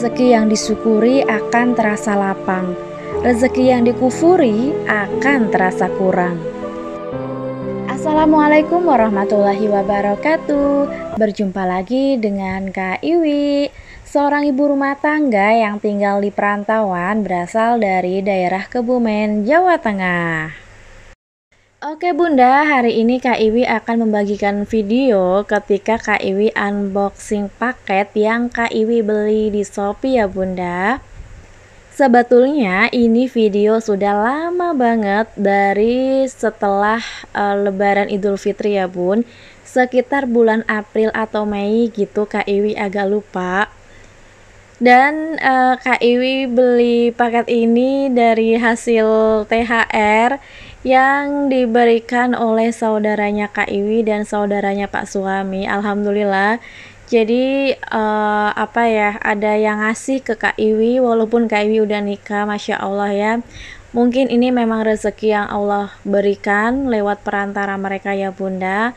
rezeki yang disyukuri akan terasa lapang, rezeki yang dikufuri akan terasa kurang. Assalamualaikum warahmatullahi wabarakatuh. Berjumpa lagi dengan Kak Iwi, seorang ibu rumah tangga yang tinggal di perantauan berasal dari daerah Kebumen, Jawa Tengah. Oke Bunda, hari ini Kak Iwi akan membagikan video ketika Kak Iwi unboxing paket yang Kak Iwi beli di Shopee ya Bunda. Sebetulnya ini video sudah lama banget dari setelah uh, lebaran Idul Fitri ya Bun. Sekitar bulan April atau Mei gitu Kak Iwi agak lupa dan uh, Kak Iwi beli paket ini dari hasil THR yang diberikan oleh saudaranya Kak Iwi dan saudaranya Pak Suami. Alhamdulillah. Jadi uh, apa ya, ada yang ngasih ke Kak Iwi walaupun Kak Iwi udah nikah, Masya Allah ya. Mungkin ini memang rezeki yang Allah berikan lewat perantara mereka ya Bunda.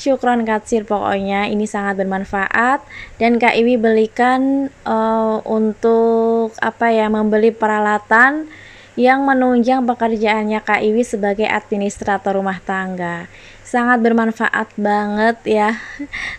Syukron katsir pokoknya ini sangat bermanfaat dan Kak Iwi belikan uh, untuk apa ya membeli peralatan yang menunjang pekerjaannya Kak Iwi sebagai administrator rumah tangga. Sangat bermanfaat banget ya,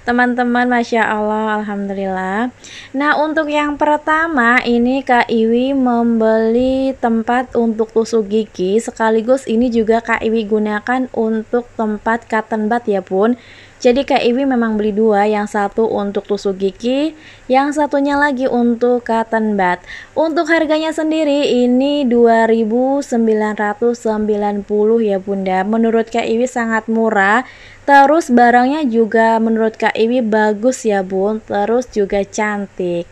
teman-teman. Masya Allah, alhamdulillah. Nah, untuk yang pertama ini Kak Iwi membeli tempat untuk tusuk gigi, sekaligus ini juga Kak Iwi gunakan untuk tempat cotton bud ya pun. Jadi Kak Iwi memang beli dua, yang satu untuk tusuk gigi, yang satunya lagi untuk cotton bud. Untuk harganya sendiri ini 2.990 ya Bunda. Menurut Kak Iwi sangat murah. Terus barangnya juga menurut Kak Iwi bagus ya Bun, terus juga cantik.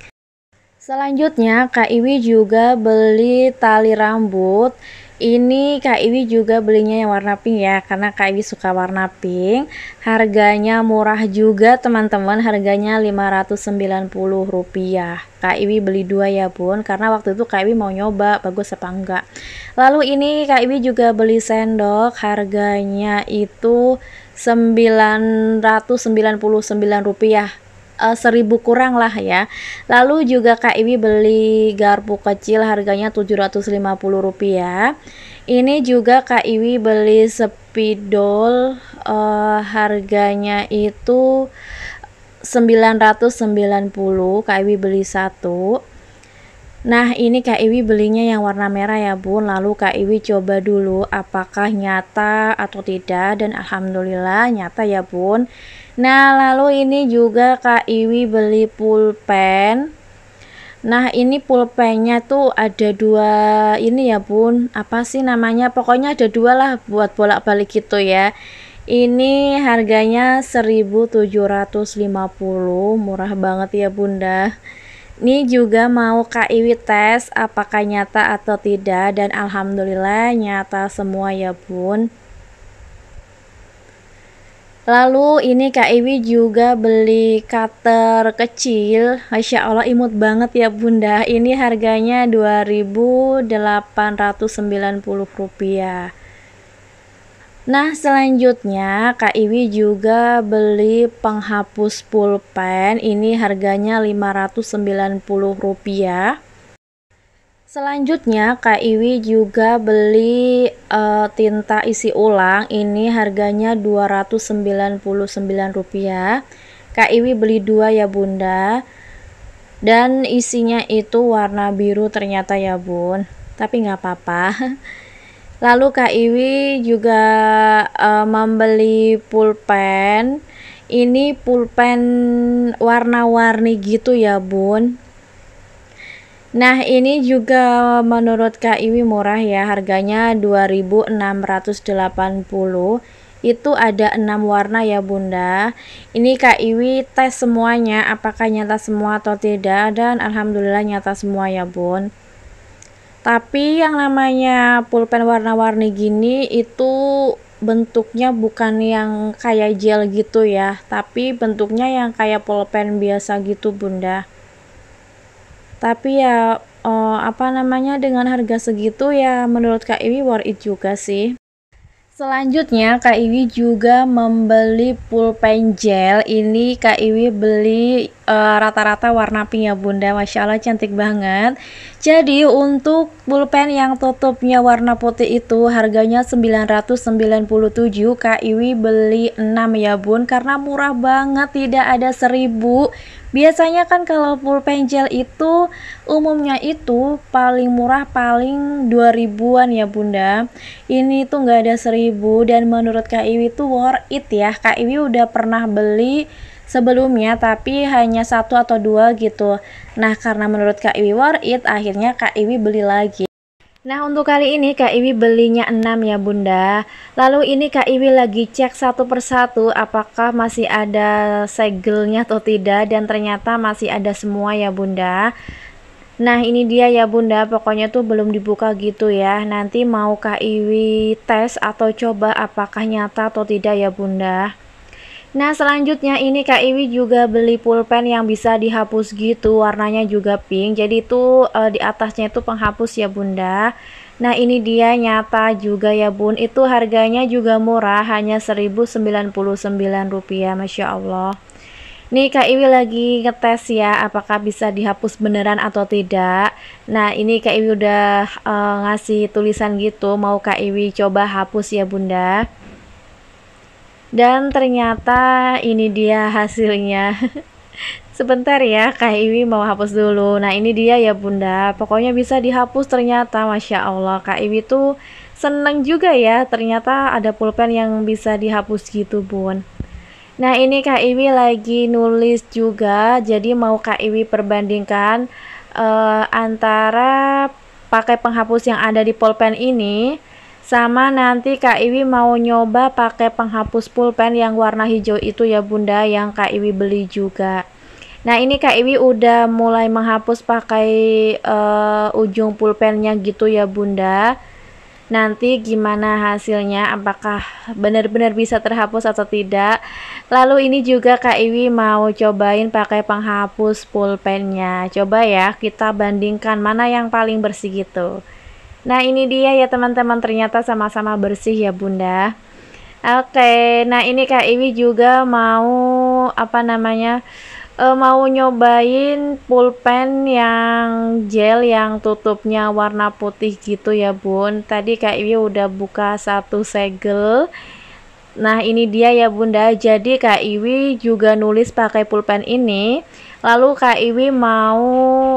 Selanjutnya Kak Iwi juga beli tali rambut ini Kak Iwi juga belinya yang warna pink ya, karena Kak Iwi suka warna pink. Harganya murah juga teman-teman, harganya Rp590. Kak Iwi beli dua ya bun, karena waktu itu Kak Iwi mau nyoba, bagus apa enggak. Lalu ini Kak Iwi juga beli sendok, harganya itu Rp999 uh, seribu kurang lah ya lalu juga Kak Iwi beli garpu kecil harganya rp rupiah. ini juga Kak Iwi beli spidol uh, harganya itu 990 Kak Iwi beli satu Nah ini Kak Iwi belinya yang warna merah ya bun Lalu Kak Iwi coba dulu apakah nyata atau tidak Dan Alhamdulillah nyata ya bun Nah, lalu ini juga Kak Iwi beli pulpen. Nah, ini pulpennya tuh ada dua ini ya, Bun. Apa sih namanya? Pokoknya ada dua lah buat bolak-balik gitu ya. Ini harganya 1750 murah banget ya bunda Ini juga mau Kak Iwi tes apakah nyata atau tidak Dan alhamdulillah nyata semua ya bun Lalu ini Kak Iwi juga beli cutter kecil. Masya Allah imut banget ya Bunda. Ini harganya Rp2.890. Nah selanjutnya Kak Iwi juga beli penghapus pulpen. Ini harganya Rp590. Selanjutnya Kak Iwi juga beli uh, tinta isi ulang ini harganya Rp299. Kak Iwi beli dua ya Bunda. Dan isinya itu warna biru ternyata ya Bun. Tapi nggak apa-apa. Lalu Kak Iwi juga uh, membeli pulpen. Ini pulpen warna-warni gitu ya Bun Nah, ini juga menurut Kak Iwi murah ya, harganya 2680 itu ada enam warna ya bunda ini Kak Iwi tes semuanya apakah nyata semua atau tidak dan Alhamdulillah nyata semua ya bun tapi yang namanya pulpen warna-warni gini itu bentuknya bukan yang kayak gel gitu ya tapi bentuknya yang kayak pulpen biasa gitu bunda tapi ya uh, apa namanya dengan harga segitu ya menurut Kak Iwi worth it juga sih Selanjutnya Kak Iwi juga membeli pulpen gel ini Kak Iwi beli Eh, rata-rata uh, warna ya ya bunda Masya Allah cantik banget jadi untuk pulpen yang tutupnya warna putih itu harganya 997 Kak Iwi beli 6 ya bun karena murah banget tidak ada 1000 biasanya kan kalau pulpen gel itu umumnya itu paling murah paling 2000an ya bunda ini tuh nggak ada 1000 dan menurut Kak Iwi tuh worth it ya Kak Iwi udah pernah beli sebelumnya tapi hanya satu atau dua gitu. Nah karena menurut Kak Iwi worth it akhirnya Kak Iwi beli lagi. Nah untuk kali ini Kak Iwi belinya enam ya bunda Lalu ini Kak Iwi lagi cek satu persatu apakah masih ada segelnya atau tidak Dan ternyata masih ada semua ya bunda Nah ini dia ya bunda pokoknya tuh belum dibuka gitu ya Nanti mau Kak Iwi tes atau coba apakah nyata atau tidak ya bunda Nah selanjutnya ini Kak Iwi juga beli pulpen yang bisa dihapus gitu warnanya juga pink jadi itu e, di atasnya itu penghapus ya bunda Nah ini dia nyata juga ya bun itu harganya juga murah hanya Rp1.099 Masya Allah Nih Kak Iwi lagi ngetes ya apakah bisa dihapus beneran atau tidak Nah ini Kak Iwi udah e, ngasih tulisan gitu mau Kak Iwi coba hapus ya bunda dan ternyata ini dia hasilnya. Sebentar ya, Kak Iwi mau hapus dulu. Nah, ini dia ya Bunda. Pokoknya bisa dihapus ternyata, Masya Allah. Kak Iwi tuh seneng juga ya, ternyata ada pulpen yang bisa dihapus gitu, Bun. Nah, ini Kak Iwi lagi nulis juga, jadi mau Kak Iwi perbandingkan uh, antara pakai penghapus yang ada di pulpen ini sama nanti Kak Iwi mau nyoba pakai penghapus pulpen yang warna hijau itu ya Bunda yang Kak Iwi beli juga. Nah ini Kak Iwi udah mulai menghapus pakai uh, ujung pulpennya gitu ya Bunda. Nanti gimana hasilnya apakah benar-benar bisa terhapus atau tidak. Lalu ini juga Kak Iwi mau cobain pakai penghapus pulpennya. Coba ya kita bandingkan mana yang paling bersih gitu. Nah ini dia ya teman-teman ternyata sama-sama bersih ya bunda Oke nah ini Kak Iwi juga mau apa namanya e, Mau nyobain pulpen yang gel yang tutupnya warna putih gitu ya bun Tadi Kak Iwi udah buka satu segel Nah ini dia ya bunda Jadi Kak Iwi juga nulis pakai pulpen ini Lalu Kak Iwi mau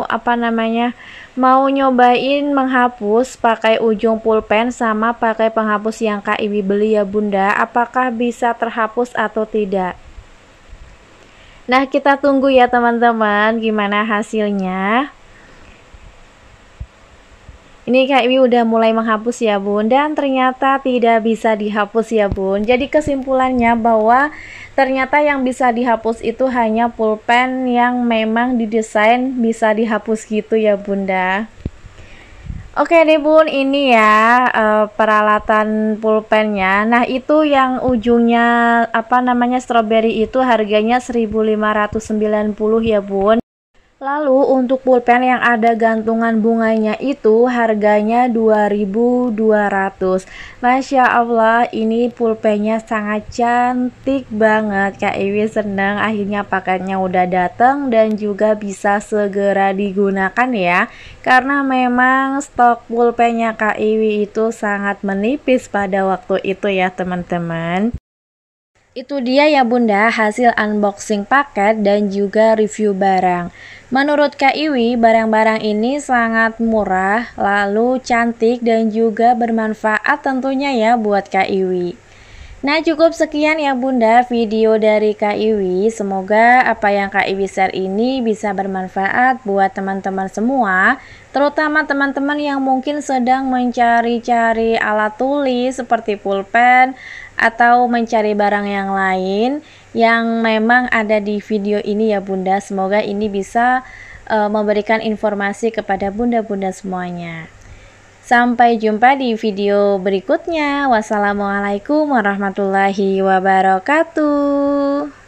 apa namanya mau nyobain menghapus pakai ujung pulpen sama pakai penghapus yang Kak Iwi beli ya Bunda, apakah bisa terhapus atau tidak? Nah, kita tunggu ya teman-teman gimana hasilnya. Ini ini udah mulai menghapus ya bun dan ternyata tidak bisa dihapus ya bun. Jadi kesimpulannya bahwa ternyata yang bisa dihapus itu hanya pulpen yang memang didesain bisa dihapus gitu ya bunda. Oke deh bun, ini ya eh, peralatan pulpennya. Nah itu yang ujungnya apa namanya strawberry itu harganya 1590 ya bun. Lalu untuk pulpen yang ada gantungan bunganya itu harganya 2200 Masya Allah ini pulpennya sangat cantik banget Kak Iwi seneng akhirnya paketnya udah datang dan juga bisa segera digunakan ya Karena memang stok pulpennya Kak Iwi itu sangat menipis pada waktu itu ya teman-teman itu dia ya bunda hasil unboxing paket dan juga review barang Menurut Kak Iwi barang-barang ini sangat murah lalu cantik dan juga bermanfaat tentunya ya buat Kak Iwi Nah cukup sekian ya bunda video dari Kak Iwi Semoga apa yang Kak Iwi share ini bisa bermanfaat buat teman-teman semua Terutama teman-teman yang mungkin sedang mencari-cari alat tulis seperti pulpen atau mencari barang yang lain yang memang ada di video ini ya Bunda. Semoga ini bisa e, memberikan informasi kepada Bunda-bunda semuanya. Sampai jumpa di video berikutnya. Wassalamualaikum warahmatullahi wabarakatuh.